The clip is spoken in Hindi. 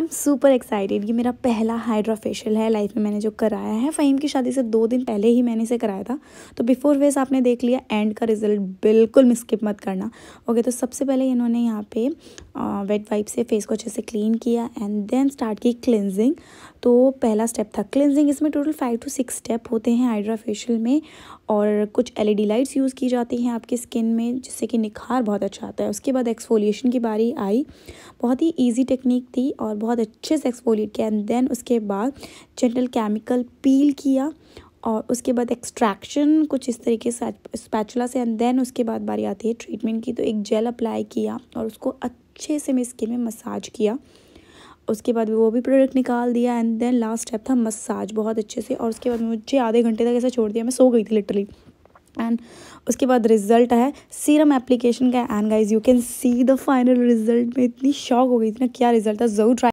आई एम सुपर एक्साइटेड ये मेरा पहला हाइड्रा फेशियल है लाइफ में मैंने जो कराया है फ़हीम की शादी से दो दिन पहले ही मैंने इसे कराया था तो बिफोर वेस आपने देख लिया एंड का रिजल्ट बिल्कुल मिस्किप मत करना ओके तो सबसे पहले इन्होंने यहाँ पे वेट uh, वाइप से फेस को अच्छे से क्लीन किया एंड देन स्टार्ट की क्लिनजिंग तो पहला स्टेप था क्लिनजिंग इसमें total five to six step होते हैं हाइड्रा फेशियल में और कुछ एलईडी लाइट्स यूज़ की जाती हैं आपकी स्किन में जिससे कि निखार बहुत अच्छा आता है उसके बाद एक्सफोलिएशन की बारी आई बहुत ही ईजी टेक्निक थी और बहुत अच्छे से एक्सफोलिएट किया एंड देन उसके बाद जेंटल केमिकल पील किया और उसके बाद एक्सट्रैक्शन कुछ इस तरीके से स्पैचुला से एंड देन उसके बाद बारी आती है ट्रीटमेंट की तो एक जेल अप्लाई किया और उसको अच्छे से मैं स्किन में मसाज किया उसके बाद वो भी प्रोडक्ट निकाल दिया एंड देन लास्ट स्टेप था मसाज बहुत अच्छे से और उसके बाद मुझे आधे घंटे तक ऐसा छोड़ दिया मैं सो गई थी लिटरली एंड उसके बाद रिजल्ट है सीरम एप्लीकेशन का and guys you can see the final result में इतनी शॉक हो गई थी ना क्या रिजल्ट था ज़रूर ट्राई